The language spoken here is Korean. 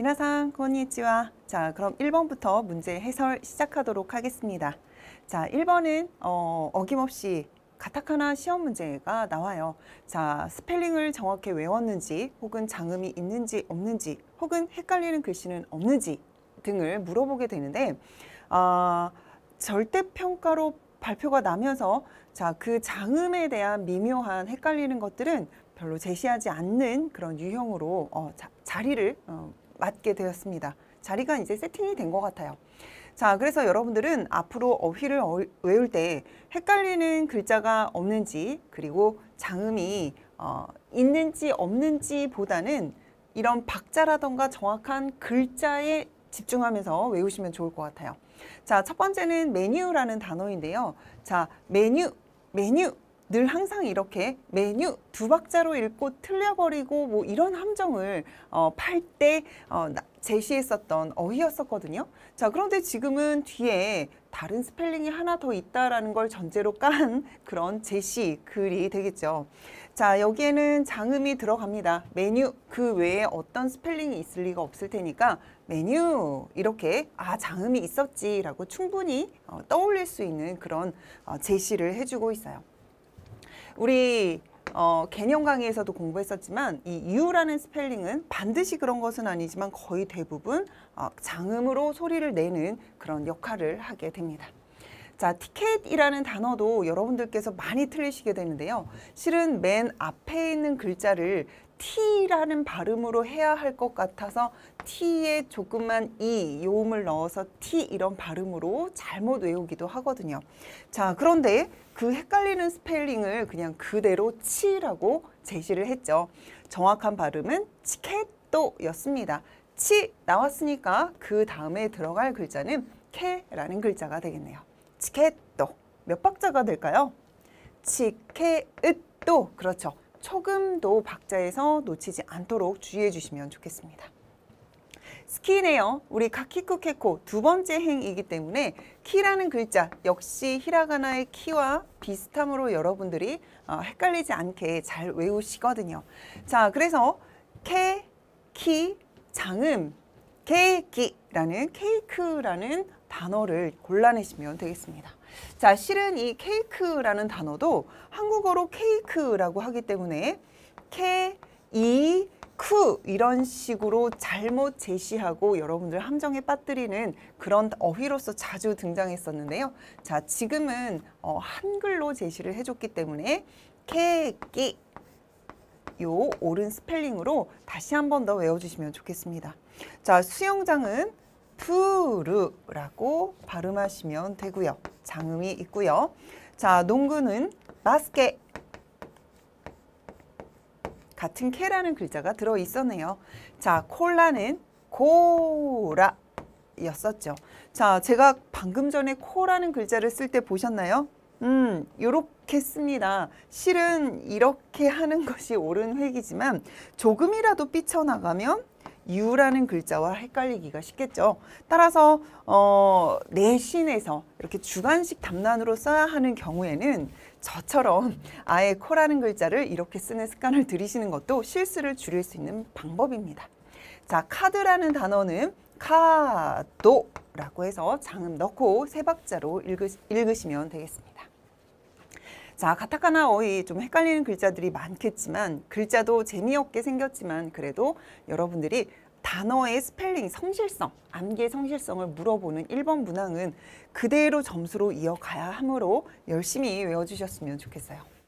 미나상 고니치와 자, 그럼 1번부터 문제 해설 시작하도록 하겠습니다. 자, 1번은 어, 어김없이 가타카나 시험 문제가 나와요. 자, 스펠링을 정확히 외웠는지 혹은 장음이 있는지 없는지 혹은 헷갈리는 글씨는 없는지 등을 물어보게 되는데 아, 절대평가로 발표가 나면서 자, 그 장음에 대한 미묘한 헷갈리는 것들은 별로 제시하지 않는 그런 유형으로 어, 자, 자리를 어, 맞게 되었습니다. 자리가 이제 세팅이 된 것 같아요. 자, 그래서 여러분들은 앞으로 어휘를 어, 외울 때 헷갈리는 글자가 없는지 그리고 장음이 어, 있는지 없는지 보다는 이런 박자라던가 정확한 글자에 집중하면서 외우시면 좋을 것 같아요. 자, 첫 번째는 메뉴라는 단어인데요. 자, 메뉴, 메뉴 늘 항상 이렇게 메뉴 두 박자로 읽고 틀려버리고 뭐 이런 함정을 어, 팔 때 어, 제시했었던 어휘였었거든요. 자, 그런데 지금은 뒤에 다른 스펠링이 하나 더 있다라는 걸 전제로 깐 그런 제시 글이 되겠죠. 자, 여기에는 장음이 들어갑니다. 메뉴 그 외에 어떤 스펠링이 있을 리가 없을 테니까 메뉴 이렇게 아 장음이 있었지라고 충분히 어, 떠올릴 수 있는 그런 어, 제시를 해주고 있어요. 우리 어, 개념 강의에서도 공부했었지만 이 U라는 스펠링은 반드시 그런 것은 아니지만 거의 대부분 어, 장음으로 소리를 내는 그런 역할을 하게 됩니다. 자, 티켓이라는 단어도 여러분들께서 많이 틀리시게 되는데요. 실은 맨 앞에 있는 글자를 T라는 발음으로 해야 할 것 같아서 T에 조금만 E 요음을 넣어서 T 이런 발음으로 잘못 외우기도 하거든요. 자, 그런데 그 헷갈리는 스펠링을 그냥 그대로 치라고 제시를 했죠. 정확한 발음은 치켓도였습니다. 치 나왔으니까 그 다음에 들어갈 글자는 케라는 글자가 되겠네요. 치케또몇 박자가 될까요? 치케으또 그렇죠. 초금도 박자에서 놓치지 않도록 주의해 주시면 좋겠습니다. 스키네요. 우리 가키쿠케코 두 번째 행이기 때문에 키라는 글자 역시 히라가나의 키와 비슷함으로 여러분들이 어, 헷갈리지 않게 잘 외우시거든요. 자, 그래서 케, 키, 장음, 케이키라는 케이크라는 단어를 골라내시면 되겠습니다. 자, 실은 이 케이크라는 단어도 한국어로 케이크라고 하기 때문에 케, 이, 쿠 이런 식으로 잘못 제시하고 여러분들 함정에 빠뜨리는 그런 어휘로서 자주 등장했었는데요. 자, 지금은 어, 한글로 제시를 해줬기 때문에 케이크 요 옳은 스펠링으로 다시 한 번 더 외워주시면 좋겠습니다. 자, 수영장은 푸르라고 발음하시면 되고요. 장음이 있고요. 자, 농구는 바스켓 같은 캐라는 글자가 들어 있었네요. 자, 콜라는 고라 였었죠. 자, 제가 방금 전에 코라는 글자를 쓸 때 보셨나요? 음, 요렇게 씁니다. 실은 이렇게 하는 것이 옳은 획이지만 조금이라도 삐쳐나가면 유라는 글자와 헷갈리기가 쉽겠죠. 따라서 어, 내신에서 이렇게 주관식 담란으로 써야 하는 경우에는 저처럼 아예 코라는 글자를 이렇게 쓰는 습관을 들이시는 것도 실수를 줄일 수 있는 방법입니다. 자, 카드라는 단어는 카도라고 해서 장음 넣고 세 박자로 읽으, 읽으시면 되겠습니다. 자, 가타카나 어휘 좀 헷갈리는 글자들이 많겠지만 글자도 재미없게 생겼지만 그래도 여러분들이 단어의 스펠링, 성실성, 암기의 성실성을 물어보는 1번 문항은 그대로 점수로 이어가야 하므로 열심히 외워주셨으면 좋겠어요.